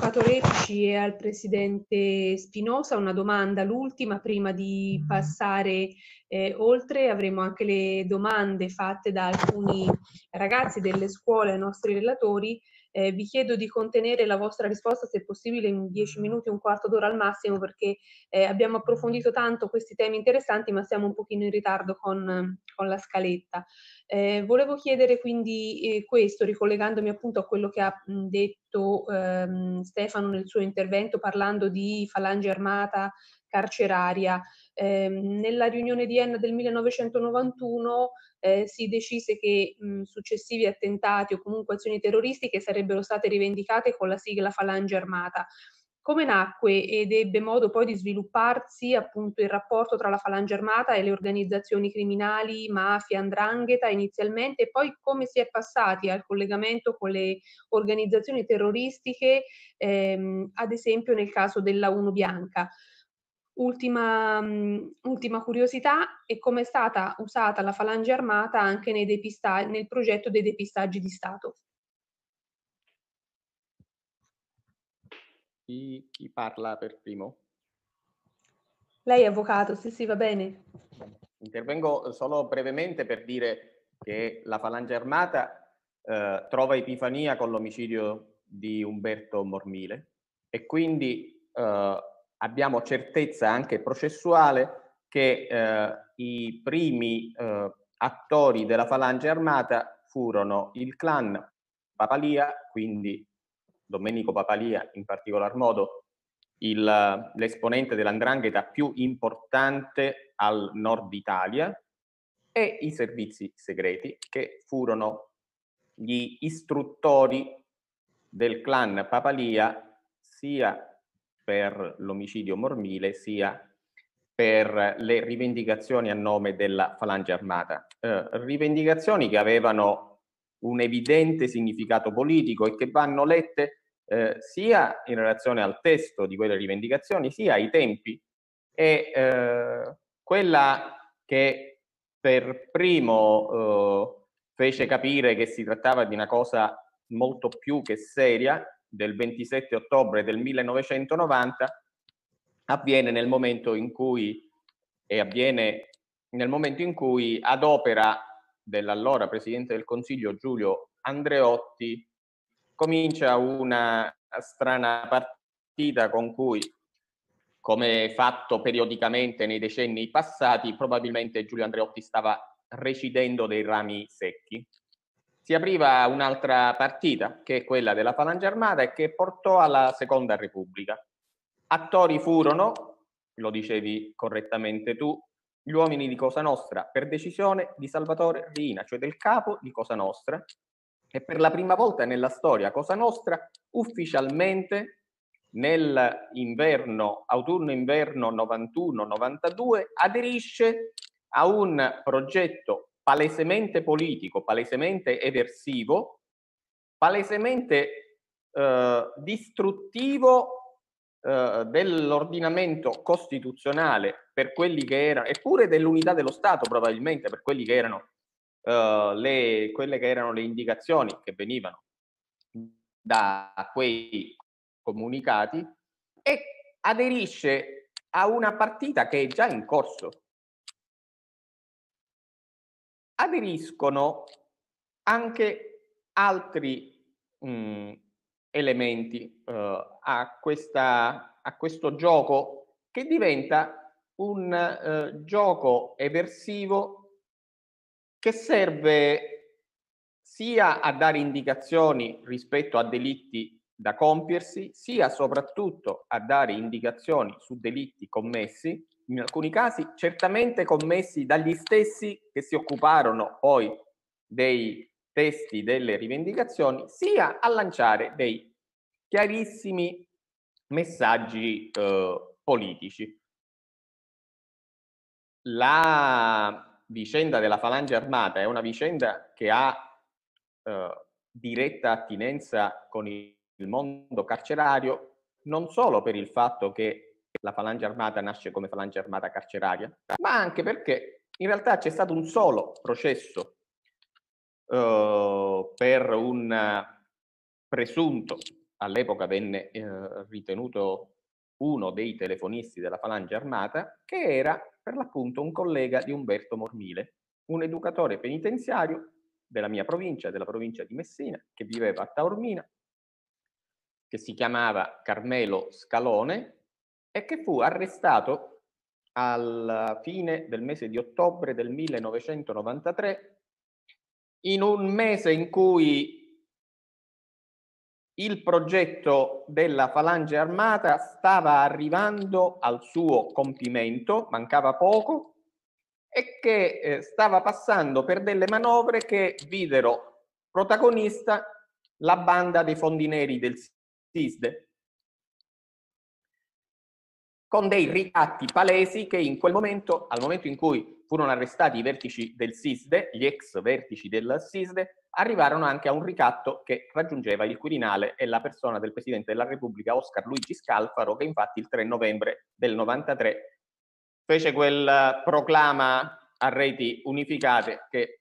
all'avvocato Recci e al presidente Spinosa una domanda, l'ultima prima di mm. passare eh, oltre. Avremo anche le domande fatte da alcuni ragazzi delle scuole ai nostri relatori eh, vi chiedo di contenere la vostra risposta se possibile in 10 mm. minuti, un quarto d'ora al massimo, perché eh, abbiamo approfondito tanto questi temi interessanti, ma siamo un pochino in ritardo con, con la scaletta. Eh, volevo chiedere quindi eh, questo, ricollegandomi appunto a quello che ha detto ehm, Stefano nel suo intervento parlando di falange armata carceraria. Ehm, nella riunione di Enna del 1991 eh, si decise che mh, mhmm, successivi attentati o comunque azioni terroristiche sarebbero state rivendicate con la sigla Falange Armata. Come nacque ed ebbe modo poi di svilupparsi appunto il rapporto tra la Falange Armata e le organizzazioni criminali, mafia, andrangheta inizialmente, e poi come si è passati al collegamento con le organizzazioni terroristiche, ehm, ad esempio nel caso della Uno Bianca. Ultima, um, ultima, curiosità è come è stata usata la falange armata anche depista- nel progetto dei depistaggi di Stato. Chi, chi, parla per primo? Lei è avvocato, sì sì, va bene. Intervengo solo brevemente per dire che la falange armata eh, trova epifania con l'omicidio di Umberto Mormile e quindi eh, abbiamo certezza anche processuale che eh, i primi eh, attori della falange armata furono il clan Papalia, quindi Domenico Papalia in particolar modo, il, l'esponente dell'andrangheta più importante al nord Italia, e i servizi segreti che furono gli istruttori del clan Papalia sia per l'omicidio Mormile sia per le rivendicazioni a nome della Falange Armata. Eh, rivendicazioni che avevano un evidente significato politico e che vanno lette eh, sia in relazione al testo di quelle rivendicazioni, sia ai tempi. E eh, quella che per primo eh, fece capire che si trattava di una cosa molto più che seria del 27 ottobre del 1990 avviene nel momento in cui, e avviene nel momento in cui ad opera dell'allora Presidente del Consiglio Giulio Andreotti comincia una strana partita con cui, come fatto periodicamente nei decenni passati, probabilmente Giulio Andreotti stava recidendo dei rami secchi si apriva un'altra partita, che è quella della Falange Armata e che portò alla Seconda Repubblica. Attori furono, lo dicevi correttamente tu, gli uomini di Cosa Nostra, per decisione di Salvatore Rina, cioè del capo di Cosa Nostra, e per la prima volta nella storia Cosa Nostra ufficialmente nell'inverno, autunno-inverno 91-92, aderisce a un progetto palesemente politico, palesemente eversivo, palesemente eh, distruttivo eh, dell'ordinamento costituzionale per quelli che erano, eppure dell'unità dello Stato probabilmente per quelli che erano, eh, le, quelle che erano le indicazioni che venivano da quei comunicati e aderisce a una partita che è già in corso aderiscono anche altri mh, mhmm, elementi eh, a, questa, a, questo gioco che diventa un eh, gioco eversivo che serve sia a dare indicazioni rispetto a delitti da compiersi, sia soprattutto a dare indicazioni su delitti commessi in alcuni casi certamente commessi dagli stessi che si occuparono poi dei testi delle rivendicazioni, sia a lanciare dei chiarissimi messaggi eh, politici. La vicenda della falange armata è una vicenda che ha eh, diretta attinenza con il mondo carcerario, non solo per il fatto che la falange armata nasce come falange armata carceraria, ma anche perché in realtà c'è stato un solo processo eh, per un presunto, all'epoca venne eh, ritenuto uno dei telefonisti della falange armata, che era per l'appunto un collega di Umberto Mormile, un educatore penitenziario della mia provincia, della provincia di Messina, che viveva a Taormina, che si chiamava Carmelo Scalone e che fu arrestato alla fine del mese di ottobre del 1993, in un mese in cui il progetto della falange armata stava arrivando al suo compimento, mancava poco, e che eh, stava passando per delle manovre che videro protagonista la banda dei fondi neri del SISDE, con dei ricatti palesi che in quel momento, al momento in cui furono arrestati i vertici del SISDE, gli ex vertici del SISDE, arrivarono anche a un ricatto che raggiungeva il Quirinale e la persona del Presidente della Repubblica Oscar Luigi Scalfaro, che infatti il 3 novembre del 93 fece quel proclama a reti unificate che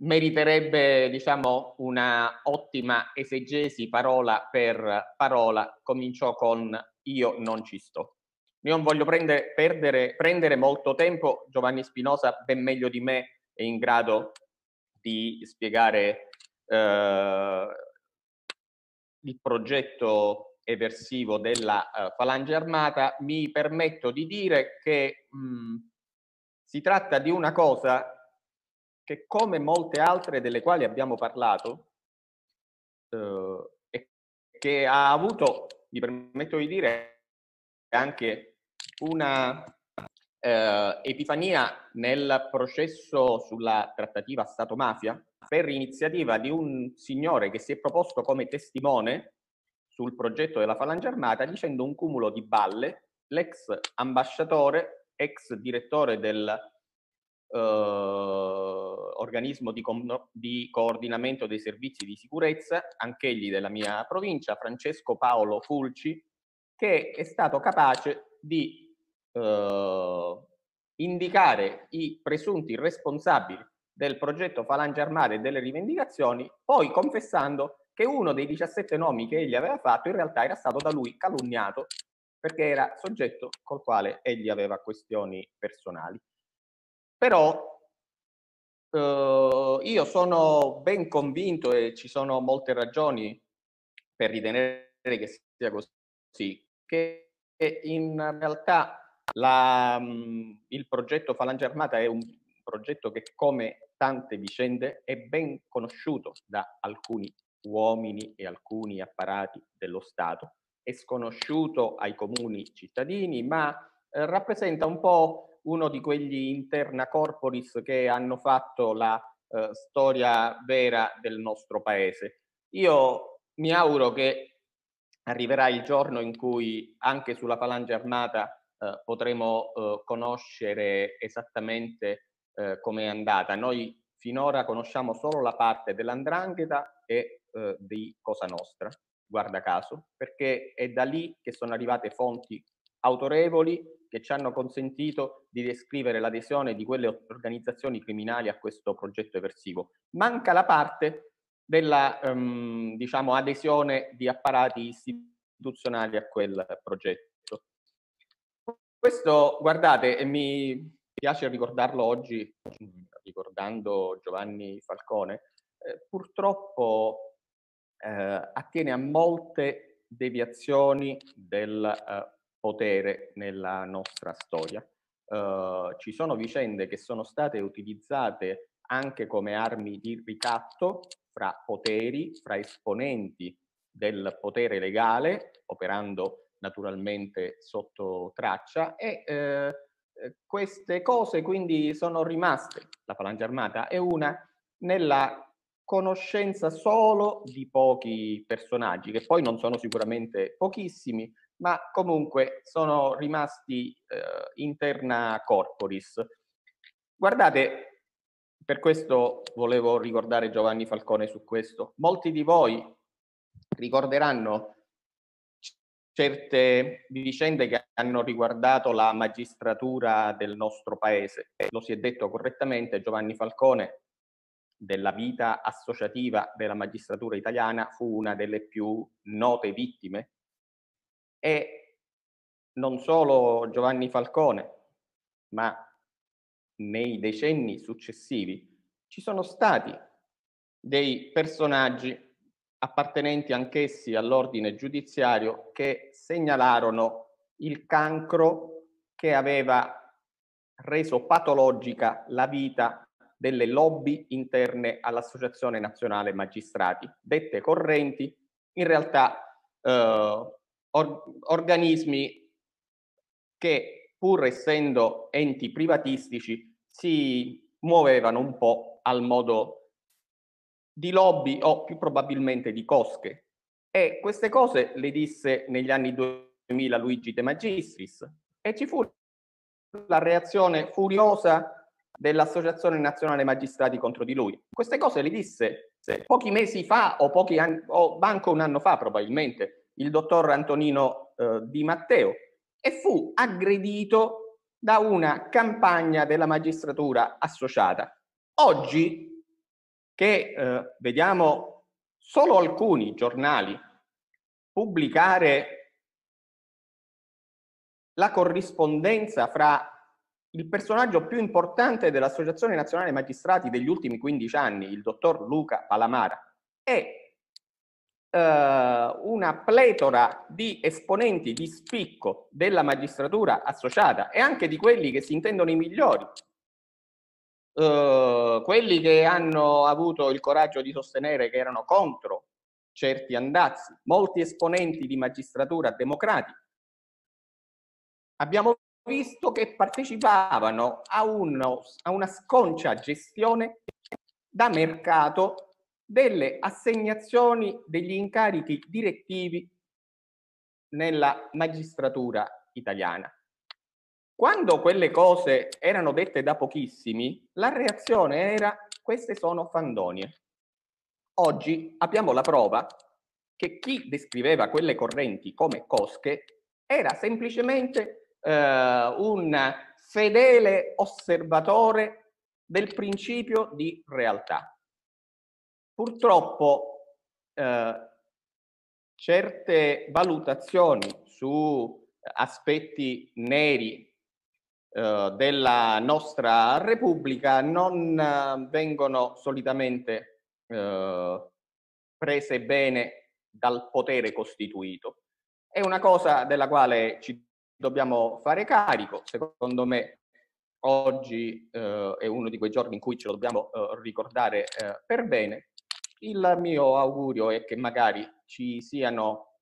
meriterebbe diciamo una ottima esegesi parola per parola cominciò con io non ci sto io non voglio prendere, perdere, prendere molto tempo Giovanni Spinosa ben meglio di me è in grado di spiegare eh, il progetto eversivo della eh, falange armata mi permetto di dire che mh, mm, si tratta di una cosa che come molte altre delle quali abbiamo parlato, eh, e che ha avuto, mi permetto di dire, anche una eh, epifania nel processo sulla trattativa Stato-mafia, per iniziativa di un signore che si è proposto come testimone sul progetto della Falange Armata dicendo un cumulo di balle, l'ex ambasciatore, ex direttore del eh, organismo di, di coordinamento dei servizi di sicurezza, anch'egli della mia provincia, Francesco Paolo Fulci, che è stato capace di eh, indicare i presunti responsabili del progetto Falange Armare e delle rivendicazioni, poi confessando che uno dei 17 nomi che egli aveva fatto in realtà era stato da lui calunniato perché era soggetto col quale egli aveva questioni personali. Però Uhm, io sono ben convinto e ci sono molte ragioni per ritenere che sia così, che in realtà la, mhmm, il progetto Falange Armata è un progetto che come tante vicende è ben conosciuto da alcuni uomini e alcuni apparati dello Stato, è sconosciuto ai comuni cittadini, ma eh, rappresenta un po' uno di quegli interna corporis che hanno fatto la eh, storia vera del nostro paese. Io mi auguro che arriverà il giorno in cui anche sulla falange armata eh, potremo eh, conoscere esattamente eh, come è andata. Noi finora conosciamo solo la parte dell'andrangheta e eh, di Cosa Nostra, guarda caso, perché è da lì che sono arrivate fonti autorevoli che ci hanno consentito di descrivere l'adesione di quelle organizzazioni criminali a questo progetto eversivo. Manca la parte della ehm, diciamo, adesione di apparati istituzionali a quel progetto. Questo, guardate, e mi piace ricordarlo oggi, ricordando Giovanni Falcone, eh, purtroppo eh, attiene a molte deviazioni del eh, potere nella nostra storia. Uh, ci sono vicende che sono state utilizzate anche come armi di ricatto fra poteri, fra esponenti del potere legale, operando naturalmente sotto traccia e eh, eh queste cose quindi sono rimaste, la falange armata è una, nella conoscenza solo di pochi personaggi, che poi non sono sicuramente pochissimi, ma comunque sono rimasti eh, interna corporis. Guardate, per questo volevo ricordare Giovanni Falcone su questo. Molti di voi ricorderanno certe vicende che hanno riguardato la magistratura del nostro paese. Lo si è detto correttamente, Giovanni Falcone della vita associativa della magistratura italiana fu una delle più note vittime e non solo Giovanni Falcone, ma nei decenni successivi ci sono stati dei personaggi appartenenti anch'essi all'ordine giudiziario che segnalarono il cancro che aveva reso patologica la vita delle lobby interne all'Associazione Nazionale Magistrati. Dette correnti in realtà eh, or- organismi che pur essendo enti privatistici si muovevano un po' al modo di lobby o più probabilmente di cosche. E queste cose le disse negli anni 2000 Luigi De Magistris e ci fu la reazione furiosa dell'Associazione Nazionale Magistrati contro di lui. Queste cose le disse pochi mesi fa o, pochi anni, o manco un anno fa probabilmente, il dottor Antonino eh, Di Matteo e fu aggredito da una campagna della magistratura associata. Oggi che eh, vediamo solo alcuni giornali pubblicare la corrispondenza fra il personaggio più importante dell'Associazione Nazionale Magistrati degli ultimi 15 anni, il dottor Luca Palamara, e eh, una pletora di esponenti di spicco della magistratura associata e anche di quelli che si intendono i migliori, eh, quelli che hanno avuto il coraggio di sostenere che erano contro certi andazzi, molti esponenti di magistratura democratica. Abbiamo visto che partecipavano a, uno, a una sconcia gestione da mercato delle assegnazioni degli incarichi direttivi nella magistratura italiana. Quando quelle cose erano dette da pochissimi, la reazione era queste sono fandonie. Oggi abbiamo la prova che chi descriveva quelle correnti come cosche era semplicemente eh, un fedele osservatore del principio di realtà. Purtroppo eh, certe valutazioni su aspetti neri eh, della nostra Repubblica non eh, vengono solitamente eh, prese bene dal potere costituito. È una cosa della quale ci dobbiamo fare carico, secondo me oggi eh, è uno di quei giorni in cui ce lo dobbiamo eh, ricordare eh, per bene il mio augurio è che magari ci siano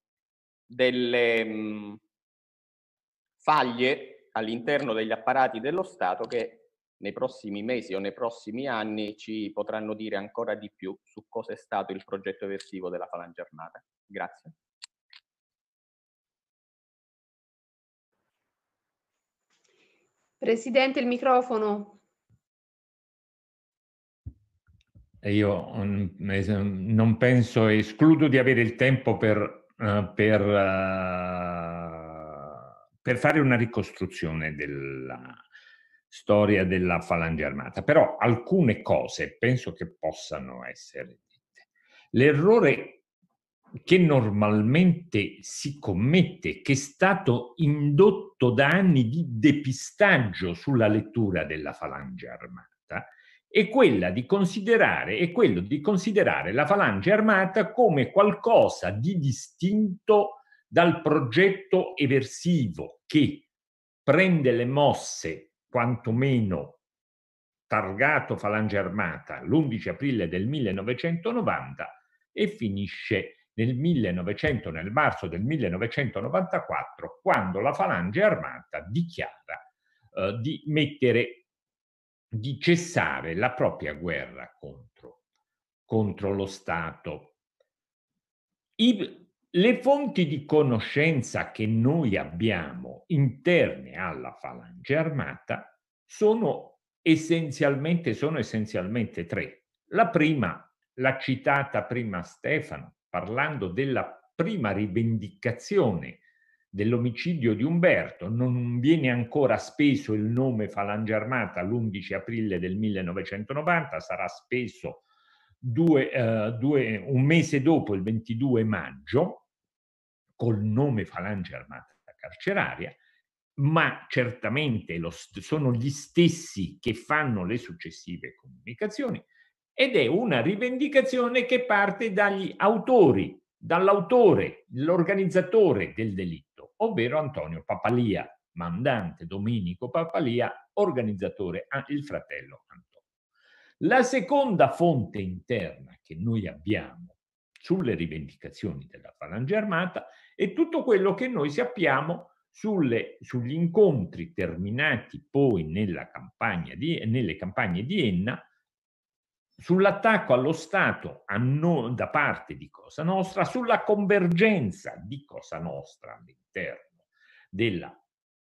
delle mh, mhmm, faglie all'interno degli apparati dello Stato che nei prossimi mesi o nei prossimi anni ci potranno dire ancora di più su cosa è stato il progetto eversivo della Falange Armata. Grazie. Presidente, il microfono. io mm, non penso, escludo di avere il tempo per, eh, per, eh, per fare una ricostruzione della storia della Falange Armata, però alcune cose penso che possano essere dette. L'errore che normalmente si commette, che è stato indotto da anni di depistaggio sulla lettura della Falange Armata, è, quella di considerare, è quello di considerare la falange armata come qualcosa di distinto dal progetto eversivo che prende le mosse, quantomeno targato falange armata, l'11 aprile del 1990 e finisce nel, 1900, nel marzo del 1994, quando la falange armata dichiara eh, di mettere di cessare la propria guerra contro, contro lo Stato. I, le fonti di conoscenza che noi abbiamo interne alla falange armata sono essenzialmente, sono essenzialmente tre. La prima, la citata prima Stefano, parlando della prima rivendicazione dell'omicidio di Umberto, non viene ancora speso il nome Falange Armata l'11 aprile del 1990, sarà speso due, eh, due, un mese dopo, il 22 maggio, col nome Falange Armata carceraria, ma certamente lo st- sono gli stessi che fanno le successive comunicazioni ed è una rivendicazione che parte dagli autori, dall'autore, l'organizzatore del delitto ovvero Antonio Papalia, mandante Domenico Papalia, organizzatore, il fratello Antonio. La seconda fonte interna che noi abbiamo sulle rivendicazioni della falange armata è tutto quello che noi sappiamo sulle, sugli incontri terminati poi nella campagna di, nelle campagne di Enna sull'attacco allo Stato no, da parte di Cosa Nostra, sulla convergenza di Cosa Nostra all'interno della,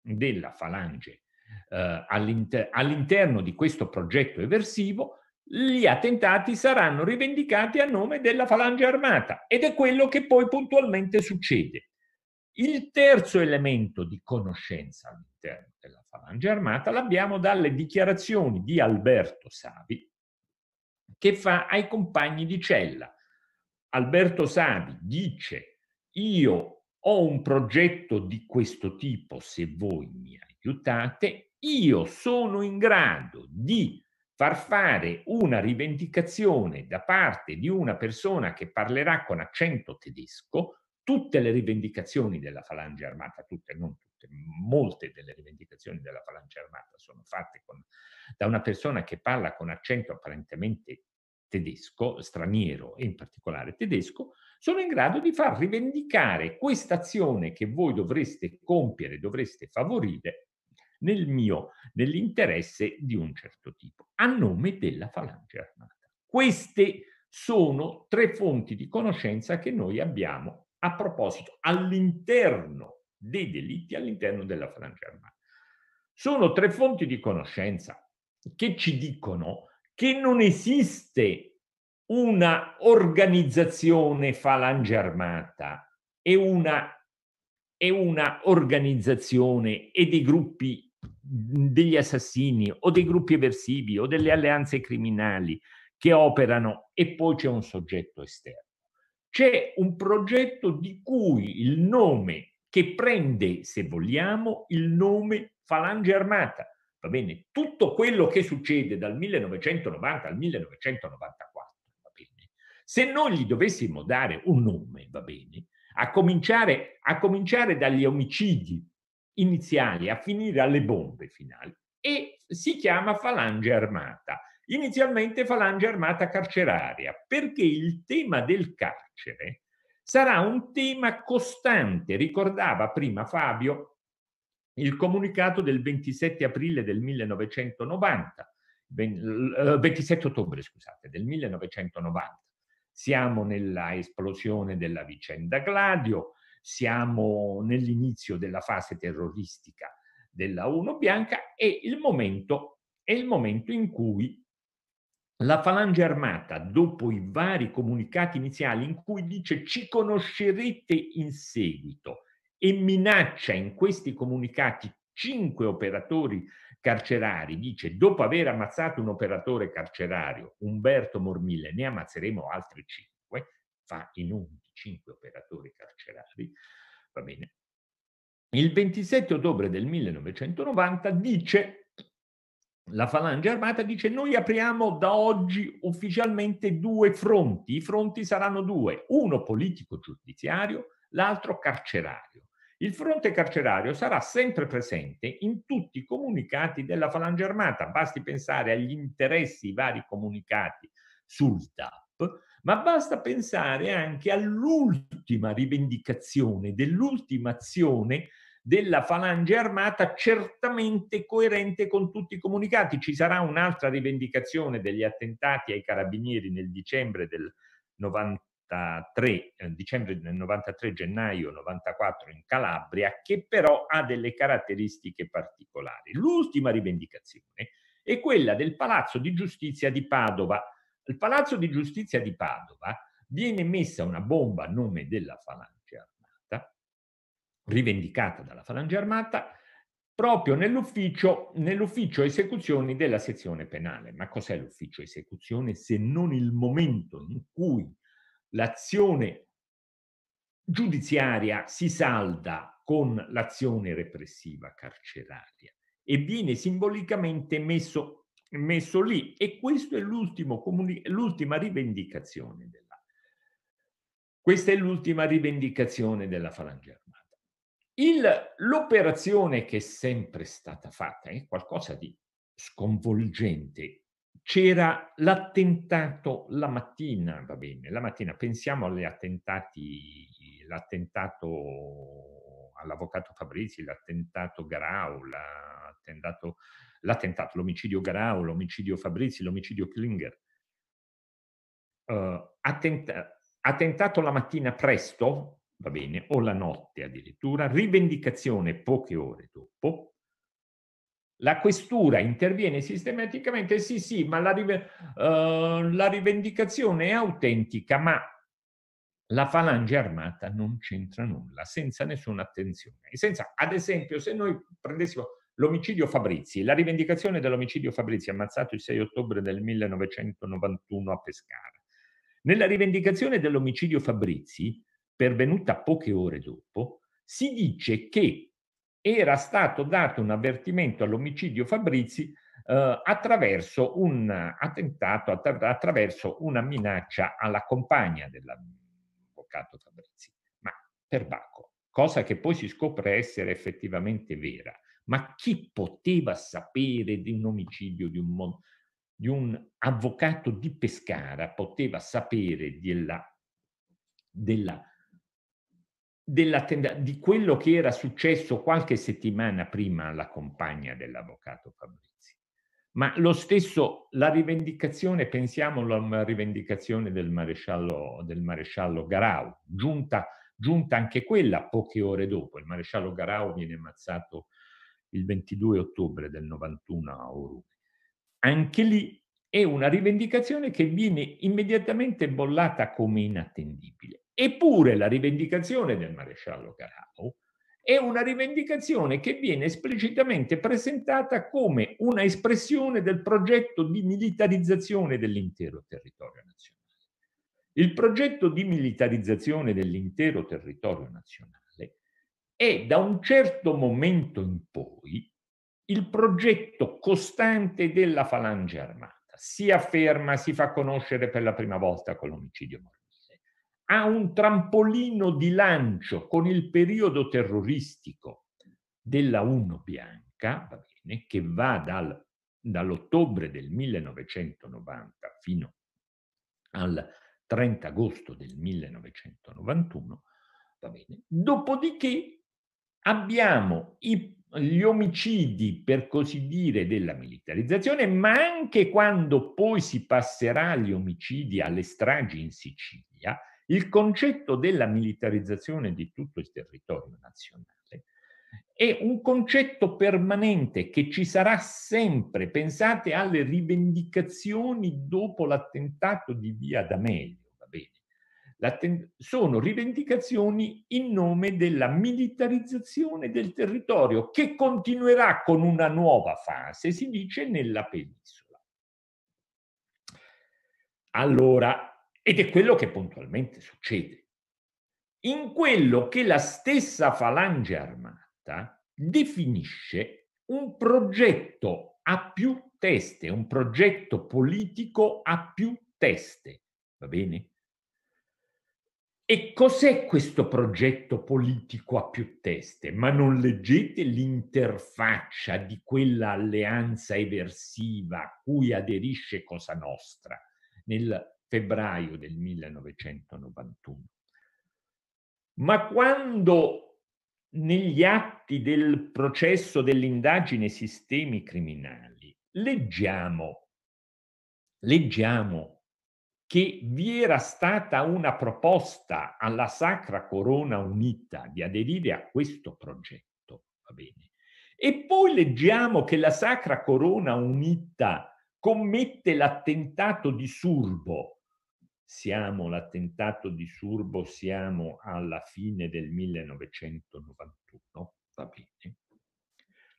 della falange, eh, all'inter, all'interno di questo progetto eversivo, gli attentati saranno rivendicati a nome della falange armata ed è quello che poi puntualmente succede. Il terzo elemento di conoscenza all'interno della falange armata l'abbiamo dalle dichiarazioni di Alberto Savi, che fa ai compagni di cella. Alberto Savi dice, io ho un progetto di questo tipo, se voi mi aiutate, io sono in grado di far fare una rivendicazione da parte di una persona che parlerà con accento tedesco, tutte le rivendicazioni della falange armata, tutte, non tutte, perché molte delle rivendicazioni della falange armata sono fatte con, da una persona che parla con accento apparentemente tedesco, straniero e in particolare tedesco, sono in grado di far rivendicare questa azione che voi dovreste compiere, dovreste favorire nel mio, nell'interesse di un certo tipo, a nome della falange armata. Queste sono tre fonti di conoscenza che noi abbiamo a proposito all'interno dei delitti all'interno della Francia armata. Sono tre fonti di conoscenza che ci dicono che non esiste una organizzazione falange armata e una, e una organizzazione e dei gruppi degli assassini o dei gruppi eversivi o delle alleanze criminali che operano e poi c'è un soggetto esterno. C'è un progetto di cui il nome che prende, se vogliamo, il nome Falange Armata. Va bene? Tutto quello che succede dal 1990 al 1994, va bene? Se noi gli dovessimo dare un nome, va bene? A cominciare, a cominciare dagli omicidi iniziali, a finire alle bombe finali, e si chiama Falange Armata. Inizialmente Falange Armata Carceraria, perché il tema del carcere sarà un tema costante, ricordava prima Fabio il comunicato del 27 aprile del 1990, 27 eh, ottobre scusate, del 1990. Siamo nella esplosione della vicenda Gladio, siamo nell'inizio della fase terroristica della Uno Bianca e il momento è il momento in cui la falange armata, dopo i vari comunicati iniziali in cui dice ci conoscerete in seguito e minaccia in questi comunicati cinque operatori carcerari, dice dopo aver ammazzato un operatore carcerario, Umberto Mormile, ne ammazzeremo altri cinque, fa in un cinque operatori carcerari, va bene. Il 27 ottobre del 1990 dice la falange armata dice noi apriamo da oggi ufficialmente due fronti, i fronti saranno due, uno politico-giudiziario, l'altro carcerario. Il fronte carcerario sarà sempre presente in tutti i comunicati della falange armata, basti pensare agli interessi, i vari comunicati sul TAP, ma basta pensare anche all'ultima rivendicazione dell'ultima azione della falange armata certamente coerente con tutti i comunicati. Ci sarà un'altra rivendicazione degli attentati ai carabinieri nel dicembre del 93, eh, dicembre del 93 gennaio 94 in Calabria, che però ha delle caratteristiche particolari. L'ultima rivendicazione è quella del Palazzo di Giustizia di Padova. Il Palazzo di Giustizia di Padova viene messa una bomba a nome della falange rivendicata dalla Falange Armata, proprio nell'ufficio, nell'ufficio esecuzioni della sezione penale. Ma cos'è l'ufficio esecuzione se non il momento in cui l'azione giudiziaria si salda con l'azione repressiva carceraria e viene simbolicamente messo, messo lì. E questa è comuni- l'ultima rivendicazione della, questa è l'ultima rivendicazione della Falange Armata. Il, l'operazione che è sempre stata fatta è qualcosa di sconvolgente. C'era l'attentato la mattina, va bene, la mattina pensiamo agli attentati, l'attentato all'avvocato Fabrizi, l'attentato Grau, l'attentato, l'attentato l'omicidio Grau, l'omicidio Fabrizi, l'omicidio Klinger. Uh, attenta, attentato la mattina presto, va bene, o la notte addirittura, rivendicazione poche ore dopo, la questura interviene sistematicamente, sì sì, ma la, rive uh, la rivendicazione è autentica, ma la falange armata non c'entra nulla, senza nessuna attenzione. Senza, ad esempio, se noi prendessimo l'omicidio Fabrizi, la rivendicazione dell'omicidio Fabrizi ammazzato il 6 ottobre del 1991 a Pescara. Nella rivendicazione dell'omicidio Fabrizi pervenuta poche ore dopo, si dice che era stato dato un avvertimento all'omicidio Fabrizi eh, attraverso un attentato, attra- attraverso una minaccia alla compagna dell'avvocato Fabrizi. Ma per perbacco, cosa che poi si scopre essere effettivamente vera. Ma chi poteva sapere di un omicidio di un, mon- di un avvocato di Pescara? Poteva sapere della, della tenda- di quello che era successo qualche settimana prima alla compagna dell'avvocato Fabrizi. Ma lo stesso, la rivendicazione, pensiamo alla rivendicazione del maresciallo, del maresciallo Garau, giunta, giunta anche quella poche ore dopo. Il maresciallo Garau viene ammazzato il 22 ottobre del 91 a Oruro. Anche lì è una rivendicazione che viene immediatamente bollata come inattendibile. Eppure la rivendicazione del maresciallo Carau è una rivendicazione che viene esplicitamente presentata come una espressione del progetto di militarizzazione dell'intero territorio nazionale. Il progetto di militarizzazione dell'intero territorio nazionale è da un certo momento in poi il progetto costante della falange armata. Si afferma, si fa conoscere per la prima volta con l'omicidio morale ha un trampolino di lancio con il periodo terroristico della Uno Bianca, va bene, che va dal, dall'ottobre del 1990 fino al 30 agosto del 1991, va bene, dopodiché abbiamo i, gli omicidi, per così dire, della militarizzazione, ma anche quando poi si passerà agli omicidi, alle stragi in Sicilia, il concetto della militarizzazione di tutto il territorio nazionale è un concetto permanente che ci sarà sempre. Pensate alle rivendicazioni dopo l'attentato di Via D'Amelio. Va bene. Sono rivendicazioni in nome della militarizzazione del territorio che continuerà con una nuova fase, si dice, nella penisola. Allora, ed è quello che puntualmente succede. In quello che la stessa falange armata definisce un progetto a più teste, un progetto politico a più teste. Va bene? E cos'è questo progetto politico a più teste? Ma non leggete l'interfaccia di quella alleanza eversiva a cui aderisce Cosa Nostra nel febbraio del 1991. Ma quando negli atti del processo dell'indagine sistemi criminali leggiamo, leggiamo che vi era stata una proposta alla Sacra Corona Unita di aderire a questo progetto, va bene, e poi leggiamo che la Sacra Corona Unita commette l'attentato di Surbo siamo l'attentato di Surbo, siamo alla fine del 1991, va bene.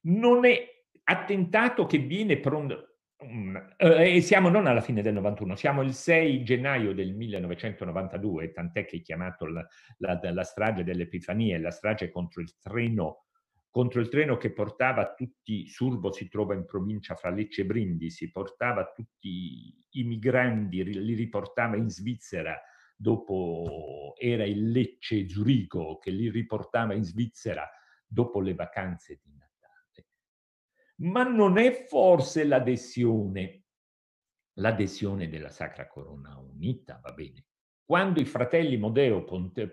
Non è attentato che viene pronto, mm, eh, e siamo non alla fine del 91, siamo il 6 gennaio del 1992, tant'è che è chiamato la, la, la strage dell'Epifania, la strage contro il treno contro il treno che portava tutti, Surbo si trova in provincia fra Lecce e Brindisi, portava tutti i migranti, li riportava in Svizzera, dopo era il Lecce Zurigo che li riportava in Svizzera dopo le vacanze di Natale. Ma non è forse l'adesione, l'adesione della Sacra Corona Unita, va bene. Quando i fratelli Modeo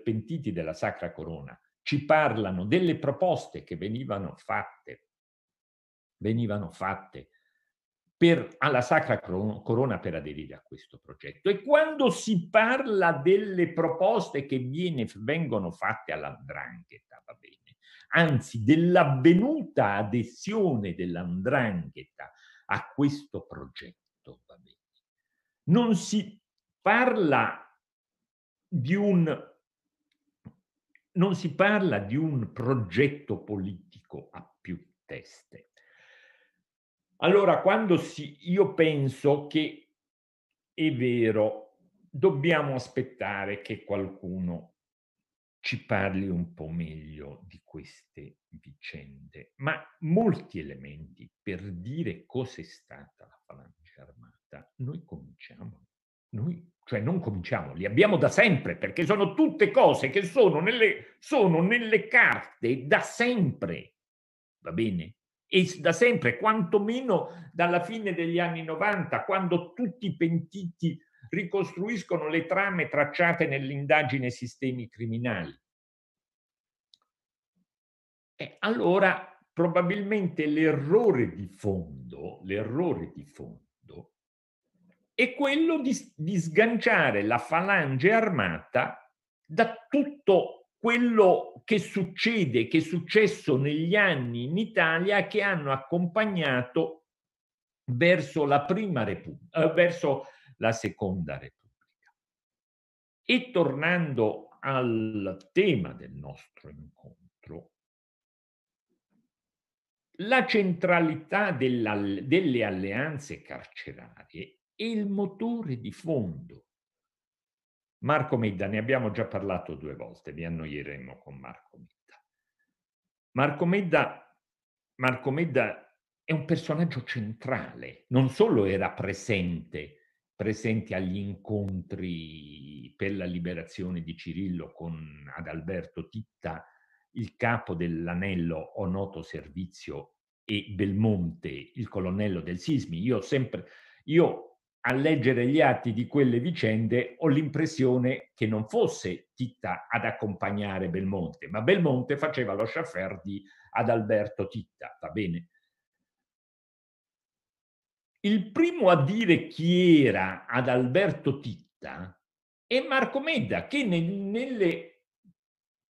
pentiti della Sacra Corona ci parlano delle proposte che venivano fatte, venivano fatte per, alla Sacra Corona per aderire a questo progetto. E quando si parla delle proposte che viene, vengono fatte alla all'andrangheta, va bene, anzi dell'avvenuta adesione dell'andrangheta a questo progetto, va bene, non si parla di un non si parla di un progetto politico a più teste. Allora, quando si, io penso che è vero, dobbiamo aspettare che qualcuno ci parli un po' meglio di queste vicende, ma molti elementi per dire cos'è stata la falange armata noi cominciamo, noi cioè non cominciamo, li abbiamo da sempre, perché sono tutte cose che sono nelle, sono nelle carte da sempre, va bene? E da sempre, quantomeno dalla fine degli anni 90, quando tutti i pentiti ricostruiscono le trame tracciate nell'indagine sistemi criminali. E eh, allora probabilmente l'errore di fondo, l'errore di fondo, è quello di, di sganciare la falange armata da tutto quello che succede, che è successo negli anni in Italia che hanno accompagnato verso la prima repubblica, eh, verso la seconda repubblica. E tornando al tema del nostro incontro, la centralità della, delle alleanze carcerarie il motore di fondo. Marco Medda, ne abbiamo già parlato due volte, vi annoieremo con Marco Medda. Marco Medda, Marco Medda è un personaggio centrale, non solo era presente, presente agli incontri per la liberazione di Cirillo con Adalberto Titta, il capo dell'anello o noto servizio e Belmonte, il colonnello del Sismi. Io sempre, io a leggere gli atti di quelle vicende ho l'impressione che non fosse Titta ad accompagnare Belmonte, ma Belmonte faceva lo sciaffer di Adalberto Titta, va bene? Il primo a dire chi era Adalberto Titta è Marco Medda, che nel, nelle,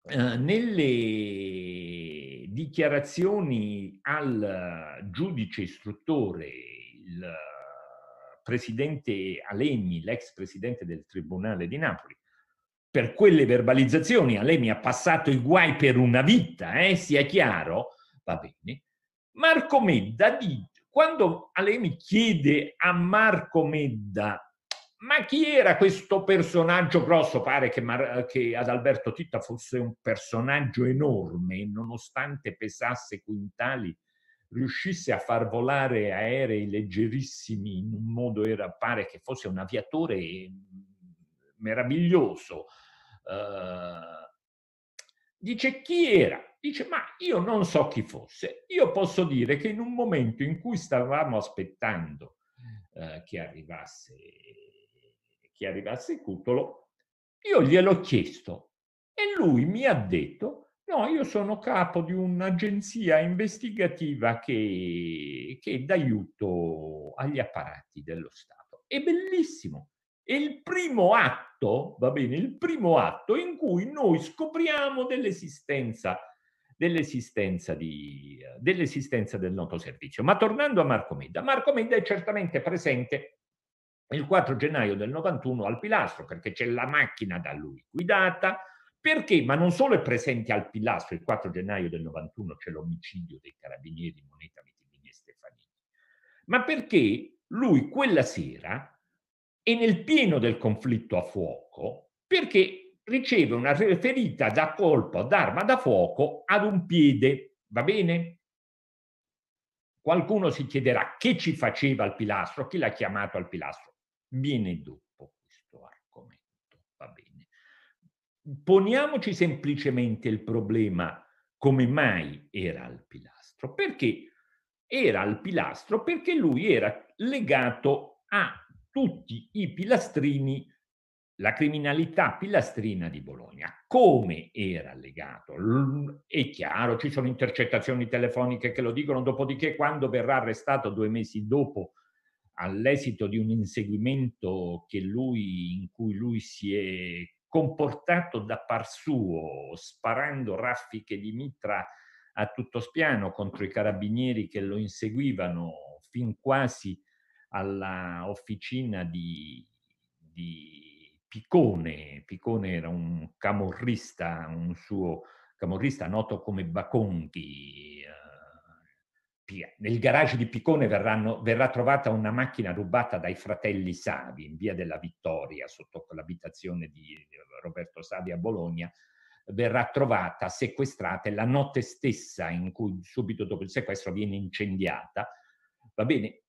eh, nelle dichiarazioni al giudice istruttore, il presidente Alemi, l'ex presidente del Tribunale di Napoli, per quelle verbalizzazioni Alemi ha passato i guai per una vita, eh, sia chiaro, va bene. Marco Medda, quando Alemi chiede a Marco Medda ma chi era questo personaggio grosso? Pare che, Mar- che Adalberto Titta fosse un personaggio enorme, nonostante pesasse quintali riuscisse a far volare aerei leggerissimi in un modo era, pare che fosse un aviatore mm, meraviglioso. Uh, dice chi era? Dice ma io non so chi fosse. Io posso dire che in un momento in cui stavamo aspettando uh, che arrivasse che arrivasse Cutolo, io gliel'ho chiesto e lui mi ha detto No, io sono capo di un'agenzia investigativa che, che dà aiuto agli apparati dello Stato. È bellissimo. È il primo atto, va bene, il primo atto in cui noi scopriamo dell'esistenza, dell'esistenza, di, dell'esistenza del noto servizio. Ma tornando a Marco Medda, Marco Medda è certamente presente il 4 gennaio del 91 al Pilastro perché c'è la macchina da lui guidata, perché? Ma non solo è presente al pilastro, il 4 gennaio del 91 c'è l'omicidio dei carabinieri Moneta, Mitilini e Stefanini, ma perché lui quella sera è nel pieno del conflitto a fuoco perché riceve una ferita da colpo d'arma da fuoco ad un piede, va bene? Qualcuno si chiederà che ci faceva al pilastro, chi l'ha chiamato al pilastro. Viene dopo questo argomento, va bene? poniamoci semplicemente il problema come mai era al pilastro. Perché era al pilastro? Perché lui era legato a tutti i pilastrini, la criminalità pilastrina di Bologna. Come era legato? È chiaro, ci sono intercettazioni telefoniche che lo dicono, dopodiché quando verrà arrestato due mesi dopo all'esito di un inseguimento lui, in cui lui si è comportato da par suo, sparando raffiche di mitra a tutto spiano contro i carabinieri che lo inseguivano fin quasi alla officina di, di Picone. Piccone era un camorrista, un suo camorrista noto come Baconchi, eh, nel garage di Piccone verranno, verrà trovata una macchina rubata dai fratelli Savi in via della Vittoria, sotto l'abitazione di Roberto Savi a Bologna, verrà trovata sequestrata e la notte stessa in cui subito dopo il sequestro viene incendiata. Va bene?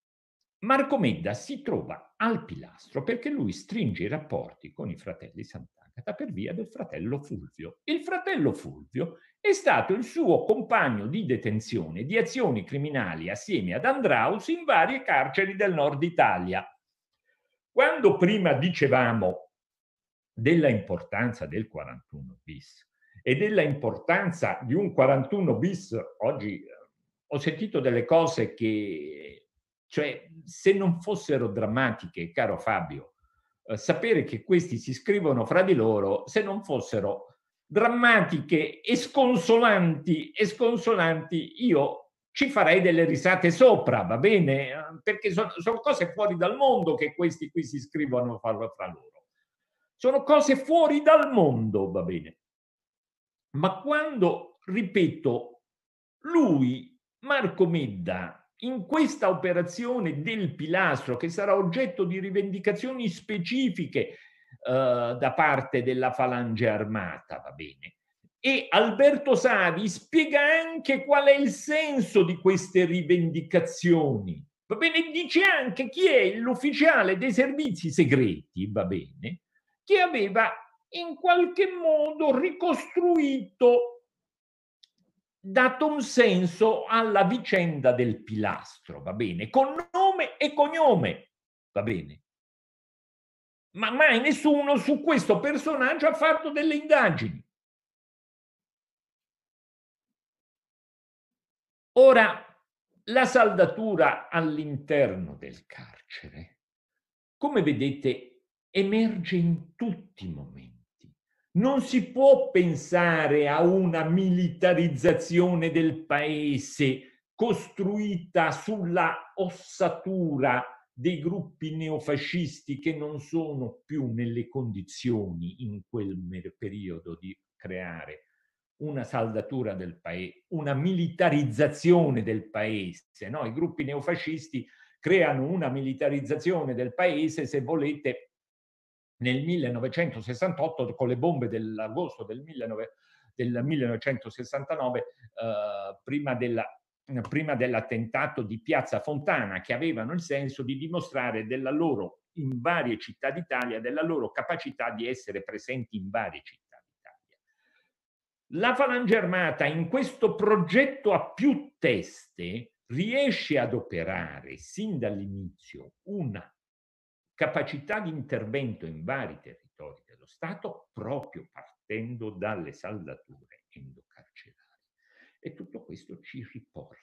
Marco Medda si trova al pilastro perché lui stringe i rapporti con i fratelli Sant'Anna Mancata per via del fratello Fulvio. Il fratello Fulvio è stato il suo compagno di detenzione di azioni criminali assieme ad Andraus in varie carceri del nord Italia. Quando prima dicevamo della importanza del 41 bis e della importanza di un 41 bis, oggi eh, ho sentito delle cose che, cioè, se non fossero drammatiche, caro Fabio, eh, sapere che questi si scrivono fra di loro se non fossero drammatiche e sconsolanti, e sconsolanti io ci farei delle risate sopra, va bene? Perché sono, sono cose fuori dal mondo che questi qui si scrivono fra, fra loro. Sono cose fuori dal mondo, va bene? Ma quando, ripeto, lui, Marco Medda, in questa operazione del pilastro, che sarà oggetto di rivendicazioni specifiche eh, da parte della falange armata, va bene? E Alberto Savi spiega anche qual è il senso di queste rivendicazioni. Va bene, dice anche chi è l'ufficiale dei servizi segreti, va bene, che aveva in qualche modo ricostruito dato un senso alla vicenda del pilastro, va bene, con nome e cognome, va bene. Ma mai nessuno su questo personaggio ha fatto delle indagini. Ora, la saldatura all'interno del carcere, come vedete, emerge in tutti i momenti. Non si può pensare a una militarizzazione del paese costruita sulla ossatura dei gruppi neofascisti che non sono più nelle condizioni in quel periodo di creare una saldatura del paese, una militarizzazione del paese. No? I gruppi neofascisti creano una militarizzazione del paese, se volete, nel 1968 con le bombe dell'agosto del, 19, del 1969, eh, prima, della, prima dell'attentato di Piazza Fontana, che avevano il senso di dimostrare della loro, in varie città d'Italia, della loro capacità di essere presenti in varie città d'Italia. La Falange Armata in questo progetto a più teste riesce ad operare sin dall'inizio una capacità di intervento in vari territori dello Stato proprio partendo dalle saldature endocarcerali. E tutto questo ci riporta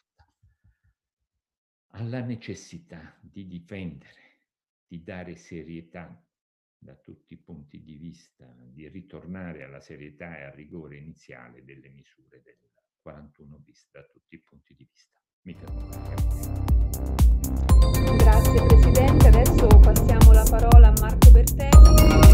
alla necessità di difendere, di dare serietà da tutti i punti di vista, di ritornare alla serietà e al rigore iniziale delle misure del 41 bis da tutti i punti di vista. Mi fermo. Grazie Presidente passiamo la parola a Marco Bertelli.